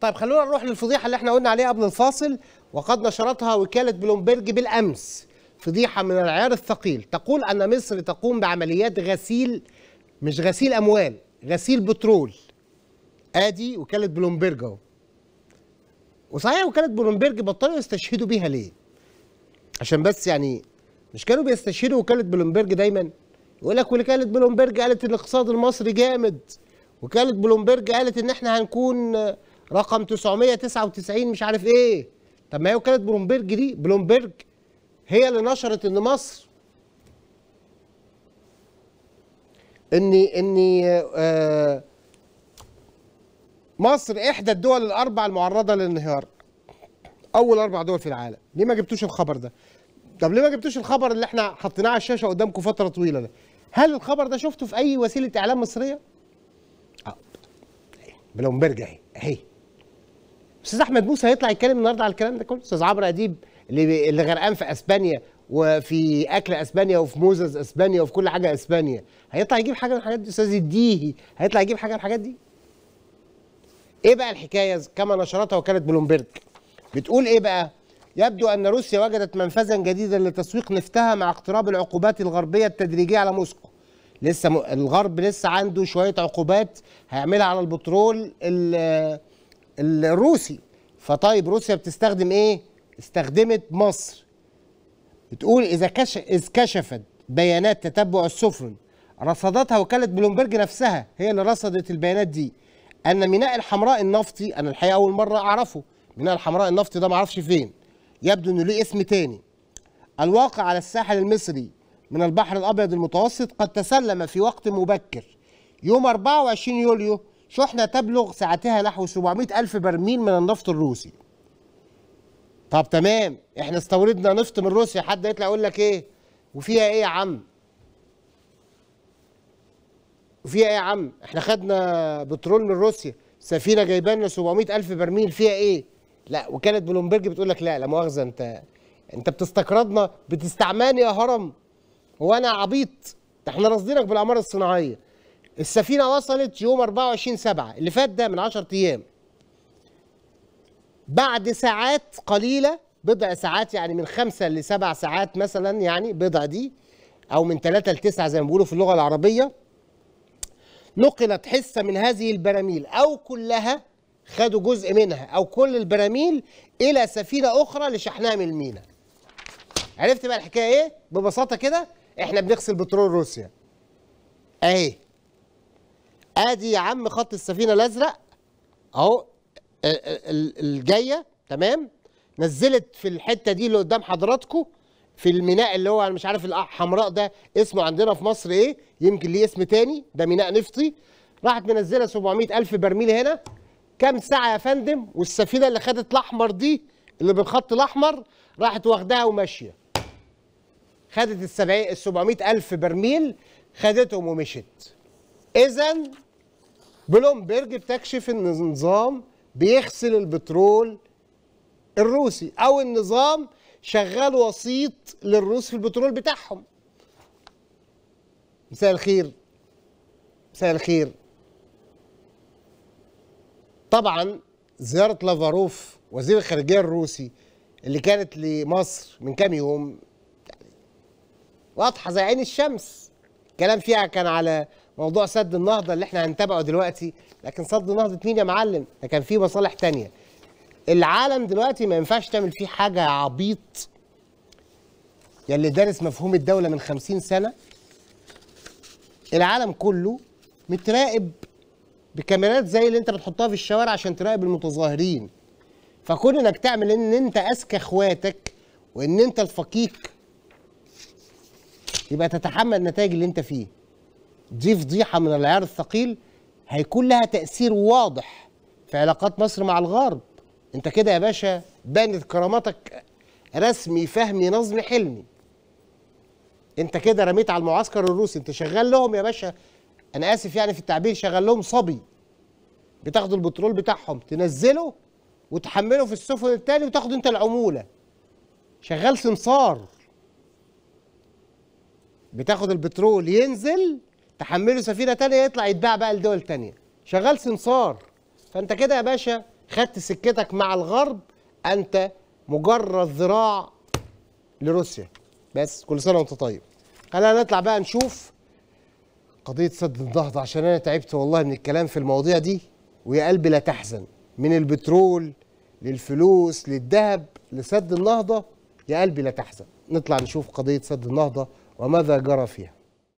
طيب خلونا نروح للفضيحه اللي احنا قلنا عليها قبل الفاصل وقد نشرتها وكاله بلومبرج بالامس فضيحه من العيار الثقيل تقول ان مصر تقوم بعمليات غسيل مش غسيل اموال غسيل بترول ادي وكاله بلومبرج اهو وصحيح وكاله بلومبرج بطلوا يستشهدوا بيها ليه عشان بس يعني مش كانوا بيستشهدوا وكاله بلومبرج دايما يقول لك وكاله بلومبرج قالت الاقتصاد المصري جامد وكاله بلومبرج قالت ان احنا هنكون رقم 999 مش عارف ايه طب ما هي وكاله بلومبرج دي بلومبرج هي اللي نشرت ان مصر ان ان آه، مصر احدى الدول الاربع المعرضه للانهيار اول اربع دول في العالم ليه ما جبتوش الخبر ده طب ليه ما جبتوش الخبر اللي احنا حطيناه على الشاشه قدامكم فتره طويله ده هل الخبر ده شفته في اي وسيله اعلام مصريه آه، بلومبرج اهي اهي استاذ احمد موسى هيطلع يتكلم النهارده على الكلام ده كله استاذ عمرو اديب اللي اللي غرقان في اسبانيا وفي اكل اسبانيا وفي موزز اسبانيا وفي كل حاجه اسبانيا هيطلع يجيب حاجه من الحاجات دي استاذ الديهي هيطلع يجيب حاجه من الحاجات دي ايه بقى الحكايه كما نشرتها وكاله بلومبرج بتقول ايه بقى يبدو ان روسيا وجدت منفذا جديدا لتسويق نفتها مع اقتراب العقوبات الغربيه التدريجيه على موسكو لسه م... الغرب لسه عنده شويه عقوبات هيعملها على البترول ال... الروسي فطيب روسيا بتستخدم ايه استخدمت مصر بتقول اذا كش... اذ كشفت بيانات تتبع السفن رصدتها وكاله بلومبرج نفسها هي اللي رصدت البيانات دي ان ميناء الحمراء النفطي انا الحقيقه اول مره اعرفه ميناء الحمراء النفطي ده معرفش فين يبدو انه ليه اسم تاني الواقع على الساحل المصري من البحر الابيض المتوسط قد تسلم في وقت مبكر يوم 24 يوليو شحنة تبلغ سعتها نحو 700 ألف برميل من النفط الروسي طب تمام احنا استوردنا نفط من روسيا حد يطلع يقول لك ايه وفيها ايه يا عم وفيها ايه يا عم احنا خدنا بترول من روسيا سفينه جايبه لنا 700 الف برميل فيها ايه لا وكانت بلومبرج بتقول لك لا لا مؤاخذه انت انت بتستقرضنا بتستعماني يا هرم هو انا عبيط ده احنا راصدينك بالاعمار الصناعيه السفينه وصلت يوم 24 7 اللي فات ده من 10 ايام بعد ساعات قليله بضع ساعات يعني من خمسة لسبع ساعات مثلا يعني بضع دي او من ثلاثة 9 زي ما بيقولوا في اللغه العربيه نقلت حصه من هذه البراميل او كلها خدوا جزء منها او كل البراميل الى سفينه اخرى لشحنها من المينا عرفت بقى الحكايه ايه ببساطه كده احنا بنغسل بترول روسيا اهي ادي يا عم خط السفينه الازرق اهو الجايه تمام نزلت في الحته دي اللي قدام حضراتكم في الميناء اللي هو انا مش عارف الحمراء ده اسمه عندنا في مصر ايه يمكن ليه اسم تاني ده ميناء نفطي راحت منزله 700 الف برميل هنا كام ساعه يا فندم والسفينه اللي خدت الاحمر دي اللي بالخط الاحمر راحت واخداها وماشيه خدت ال 700 الف برميل خدتهم ومشت اذا بلومبرج بتكشف ان النظام بيغسل البترول الروسي او النظام شغال وسيط للروس في البترول بتاعهم مساء الخير مساء الخير طبعا زيارة لافاروف وزير الخارجية الروسي اللي كانت لمصر من كام يوم يعني واضحة زي عين الشمس الكلام فيها كان على موضوع سد النهضه اللي احنا هنتابعه دلوقتي لكن سد نهضه مين يا معلم ده كان فيه مصالح تانية العالم دلوقتي ما ينفعش تعمل فيه حاجه عبيط يلي دارس مفهوم الدوله من 50 سنه العالم كله متراقب بكاميرات زي اللي انت بتحطها في الشوارع عشان تراقب المتظاهرين فكون انك تعمل ان انت اذكى اخواتك وان انت الفقيك يبقى تتحمل النتائج اللي انت فيه دي فضيحه من العيار الثقيل هيكون لها تاثير واضح في علاقات مصر مع الغرب انت كده يا باشا بانت كرامتك رسمي فهمي نظمي حلمي انت كده رميت على المعسكر الروسي انت شغال لهم يا باشا انا اسف يعني في التعبير شغال لهم صبي بتاخدوا البترول بتاعهم تنزله وتحمله في السفن التاني وتاخد انت العموله شغال سمسار بتاخد البترول ينزل تحمله سفينه تانية يطلع يتباع بقى لدول تانية شغال سمسار فانت كده يا باشا خدت سكتك مع الغرب انت مجرد ذراع لروسيا بس كل سنه وانت طيب خلينا نطلع بقى نشوف قضيه سد النهضه عشان انا تعبت والله من الكلام في المواضيع دي ويا قلبي لا تحزن من البترول للفلوس للذهب لسد النهضه يا قلبي لا تحزن نطلع نشوف قضيه سد النهضه وماذا جرى فيها